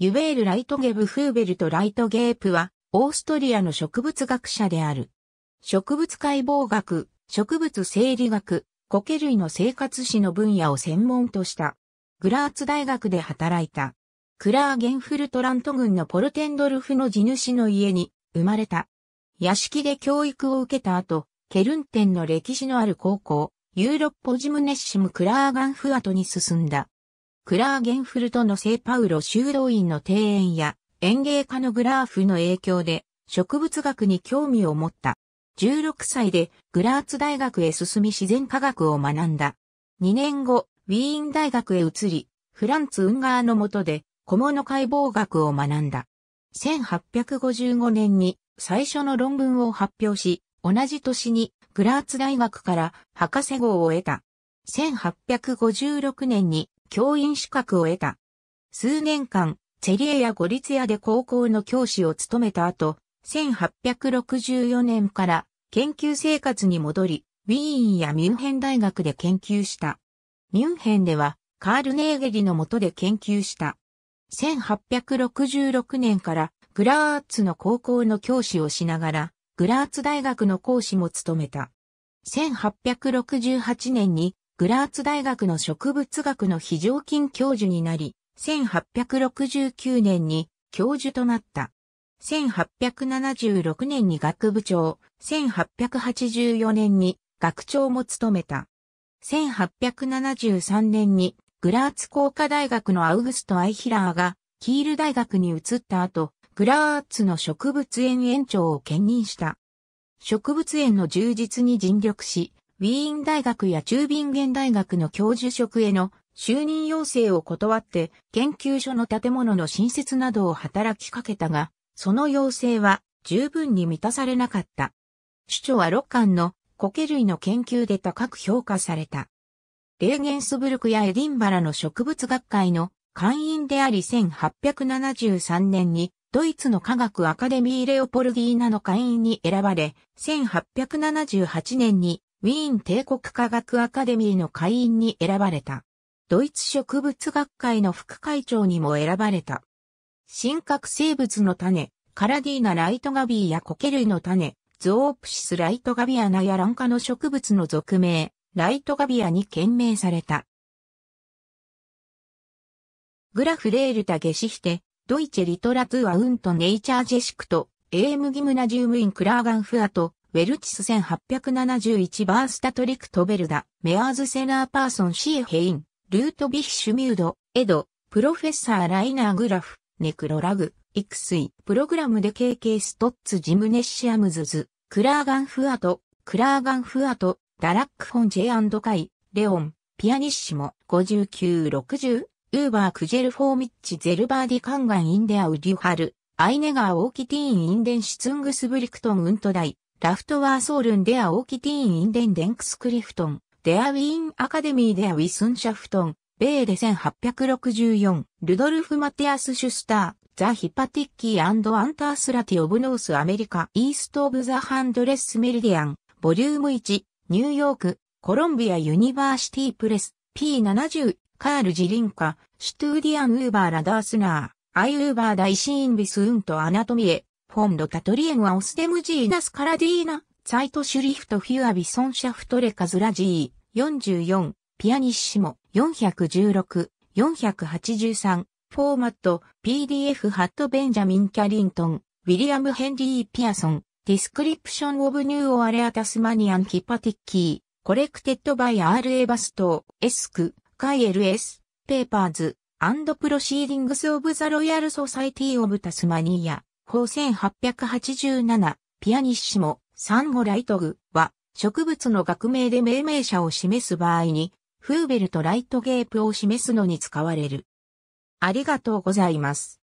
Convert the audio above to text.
ユベール・ライトゲブ・フーベルとライトゲープは、オーストリアの植物学者である。植物解剖学、植物生理学、苔類の生活史の分野を専門とした。グラーツ大学で働いた。クラーゲンフルトラント郡のポルテンドルフの地主の家に生まれた。屋敷で教育を受けた後、ケルンテンの歴史のある高校、ユーロッポジムネッシム・クラーガンフアトに進んだ。クラーゲンフルトの聖パウロ修道院の庭園や園芸家のグラーフの影響で植物学に興味を持った。16歳でグラーツ大学へ進み自然科学を学んだ。2年後、ウィーン大学へ移り、フランツ・ウンガーの下で小物解剖学を学んだ。1855年に最初の論文を発表し、同じ年にグラーツ大学から博士号を得た。1856年に教員資格を得た。数年間、チェリエやゴリツヤで高校の教師を務めた後、1864年から研究生活に戻り、ウィーンやミュンヘン大学で研究した。ミュンヘンでは、カール・ネーゲリの下で研究した。1866年からグラーツの高校の教師をしながら、グラーツ大学の講師も務めた。1868年にグラーツ大学の植物学の非常勤教授になり、1869年に教授となった。1876年に学部長、1884年に学長も務めた。1873年にグラーツ工科大学のアウグスト・アイヒラーがキール大学に移った後、グラーツの植物園園長を兼任した。植物園の充実に尽力し、ウィーン大学や中ビンゲン大学の教授職への就任要請を断って研究所の建物の新設などを働きかけたが、その要請は十分に満たされなかった。主張は6巻の苔類の研究で高く評価された。レーゲンスブルクやエディンバラの植物学会の会員であり1873年にドイツの科学アカデミーレオポルギーナの会員に選ばれ、1878年にウィーン帝国科学アカデミーの会員に選ばれた。ドイツ植物学会の副会長にも選ばれた。真核生物の種、カラディーナ・ライトガビーやコケ類の種、ゾープシス・ライトガビアナやランカの植物の属名、ライトガビアに献名された。グラフ・レールタ・ゲシヒテ、ドイチェ・リトラトゥア・ウント・ネイチャー・ジェシクト、エーム・ギムナジウム・イン・クラーガン・フアと、ウェルチス1871バースタトリクトベルダ、メアーズセラーパーソンシーヘイン、ルートビッシュミュード、エド、プロフェッサーライナーグラフ、ネクロラグ、イクスイ、プログラムで KK ストッツジムネッシアムズズ、クラーガンフアト、クラーガンフアト、ダラックホンジェカイ、レオン、ピアニッシモ、5960、ウーバークジェルフォーミッチゼルバーディカンガンインデアウデュハル、アイネガーオーキティーンインデンシツングスブリクトンウントダイ、ラフトワーソールンデアオーキティーンインデンデンクスクリフトン、デアウィーンアカデミーデアウィスンシャフトン、ベーで1864、ルドルフ・マティアス・シュスター、ザ・ヒパティッキーアンタースラティ・オブ・ノース・アメリカ、イースト・オブ・ザ・ハンドレス・メリディアン、ボリューム1、ニューヨーク、コロンビア・ユニバーシティ・プレス、P70、カール・ジリンカ、シュトゥーディアン・ウーバー・ラダースナー、アイ・ウーバー・ダイシーン・ビス・ウント・アナトミエ、f o タトリエンはオステムジー。ナスカラディーナ。サイトシュリフト、フュ a Zeitschrift für w i 44, ピアニッシモ、416、483、フォーマット、PDF ハット・ベンジャミン・キャリントン、ウィリアム・ヘンリー・ピアソン、ディスクリプション・オブ・ニュー・オアレア・タスマニアン・ヒパティッキー、コレクテッド・バイ・ R.A. バスト、エスク、カル l s ペーパーズ、アンド・プロシーディングス・オブ・ザ・ロイヤル・ソサイティ・オブ・タスマニア。法1887、ピアニッシモ、サンゴライトグは、植物の学名で命名者を示す場合に、フーベルとライトゲープを示すのに使われる。ありがとうございます。